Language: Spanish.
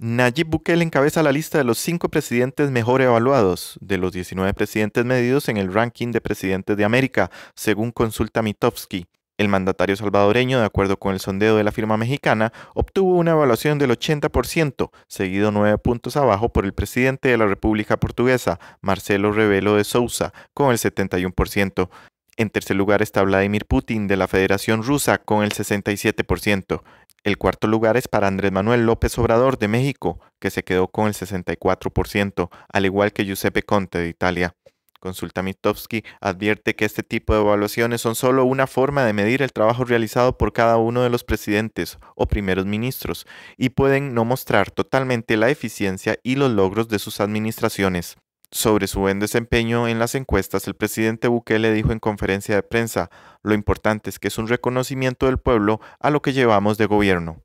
Nayib Bukele encabeza la lista de los cinco presidentes mejor evaluados de los 19 presidentes medidos en el ranking de presidentes de América, según consulta Mitofsky. El mandatario salvadoreño, de acuerdo con el sondeo de la firma mexicana, obtuvo una evaluación del 80%, seguido nueve puntos abajo por el presidente de la República Portuguesa, Marcelo Rebelo de Sousa, con el 71%. En tercer lugar está Vladimir Putin de la Federación Rusa con el 67%. El cuarto lugar es para Andrés Manuel López Obrador de México, que se quedó con el 64%, al igual que Giuseppe Conte de Italia. Consulta Mitofsky advierte que este tipo de evaluaciones son solo una forma de medir el trabajo realizado por cada uno de los presidentes o primeros ministros y pueden no mostrar totalmente la eficiencia y los logros de sus administraciones. Sobre su buen desempeño en las encuestas, el presidente Bukele dijo en conferencia de prensa, lo importante es que es un reconocimiento del pueblo a lo que llevamos de gobierno.